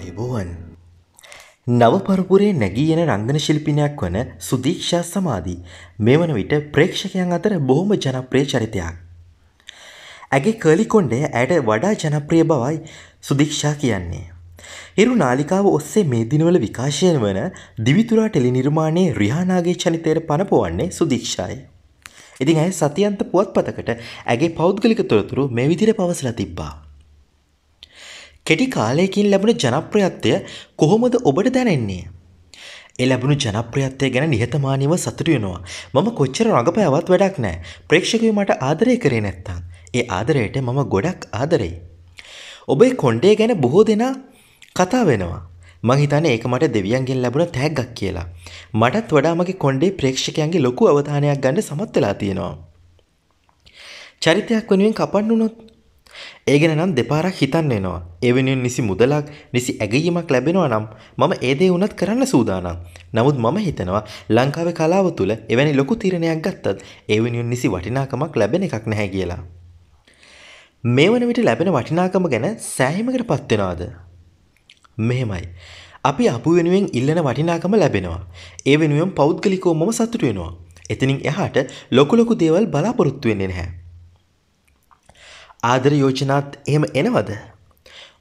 ආයුබෝවන්. නවපරපුරේ නැගීයන රංගන ශිල්පිනයක් වන සුදීක්ෂා සමාධී මේ වන විට ප්‍රේක්ෂකයන් අතර බොහොම ජනප්‍රිය චරිතයක්. ඇගේ කලිකොන්ඩය ඇයට වඩා ජනප්‍රිය බවයි සුදීක්ෂා කියන්නේ. හිරු නාලිකාව ඔස්සේ මේ දිනවල විකාශයෙන් වන දිවිතුරා ටෙලි නිර්මාණයේ රිහානාගේ චරිතයට පනපවන්නේ සුදීක්ෂායි. ඉතින් ඇය සතියන්ත පුවත්පතකට ඇගේ පෞද්ගලික තොරතුරු මේ විදිර පවසලා තිබ්බා. කෙටි කාලයකින් ලැබුණ ජනප්‍රියත්වය කොහොමද ඔබට දැනෙන්නේ? ඒ ලැබුණු ජනප්‍රියත්වය ගැන නිහතමානීව සතුටු වෙනවා. මම කොච්චර රඟපෑවත් වැඩක් නැහැ. ප්‍රේක්ෂකයෝ මට ආදරය කරේ නැත්තම්. ඒ ආදරයට මම ගොඩක් ආදරෙයි. ඔබේ කොණ්ඩේ ගැන බොහෝ දෙනා කතා වෙනවා. මං හිතන්නේ ඒක මට දෙවියන්ගෙන් ලැබුණ තෑග්ගක් කියලා. මටත් වඩා මගේ කොණ්ඩේ ප්‍රේක්ෂකයන්ගේ ලොකු අවධානයක් ගන්න සමත් වෙලා තියෙනවා. චරිතයක් වෙනුවෙන් කපන්න වුණොත් ඒ ගැන නම් දෙපාරක් හිතන්න එනවා. ඒ වෙනුවෙන් නිසි මුදලක්, නිසි ඇගයීමක් ලැබෙනවා නම් මම ඒ දේ වුණත් කරන්න සූදානම්. නමුත් මම හිතනවා ලංකාවේ කලාව තුළ එවැනි ලොකු තීරණයක් ගත්තත් ඒ වෙනුවෙන් නිසි වටිනාකමක් ලැබෙන එකක් නැහැ කියලා. මේ වන විට ලැබෙන වටිනාකම ගැන සෑහීමකට පත්වෙනවාද? මෙහෙමයි. අපි අපු වෙනුවෙන් ඉල්ලන වටිනාකම ලැබෙනවා. ඒ වෙනුවෙන් පෞද්ගලිකව මම සතුටු වෙනවා. එතනින් එහාට ලොකු ලොකු දේවල් බලාපොරොත්තු වෙන්නේ නැහැ. ආදර යෝජනාත් එහෙම එනවද?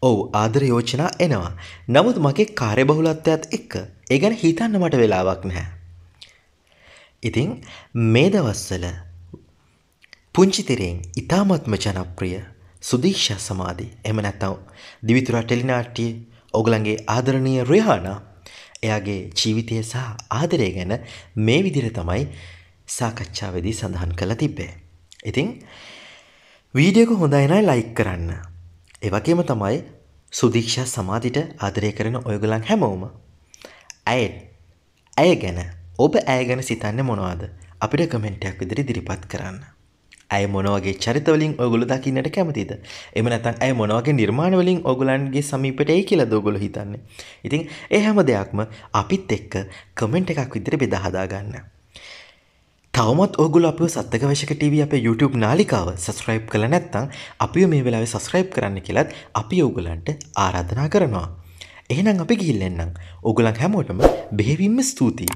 ඔව් ආදර යෝජනා එනවා. නමුත් මගේ කාර්යබහුලත්වයත් එක්ක ඒ ගැන හිතන්න මට වෙලාවක් නැහැ. ඉතින් මේ දවස්වල පුංචි තිරෙන් ඉතාමත්ම ජනප්‍රිය සුදීක්ෂා සමාධි එහෙම නැත්නම් දිවිතුරා ටෙලිනාට්‍යයේ ඔගලන්ගේ ආදරණීය රිහානා එයාගේ ජීවිතය සහ ආදරය ගැන මේ විදිහට තමයි සාකච්ඡාවේදී සඳහන් කරලා තිබ්බේ. ඉතින් වීඩියක හොඳයිනයි ලයික් කරන්න. එවගේම තමයි සුදික්ෂා සමාධිට ආදරය කරන ඔයගලන් හැමෝම. ඇය ඇය ගැන ඔබ ඇය ගැන සිතන්න මොනවාද අපිට කමෙන්ටයක් විදිරි දිරිපත් කරන්න. ඇය මොනවගේ චරිතවලින් ඔගුල දකින්නට කැමතිද එම නැතන් ඇය මොනවගේ නිර්මාණවලින් ඔගුලන්ගේ සමීපට ඒ කියලා දෝගොල හිතන්නේ ඉතින් ඒ හැම දෙයක්ම අපිත් එක්ක කමෙන්ට් එකක් විදිර බෙදහදාගන්න තවමත් ඔගුල අප සත්තක වශක TV අප YouTube නාලිකාව සස්්‍රයිප් කළ නැත්තං අපි මේ වෙලාව සස්්‍රයිප් කරන්න කියලත් අපි ඔගුලන්ට ආරාධනා කරනවා. එහෙනම් අපි ගිල්ලෙන්න්නම් ඔගුලන් හැමෝටම බෙහෙවින්ම ස්තුතියි.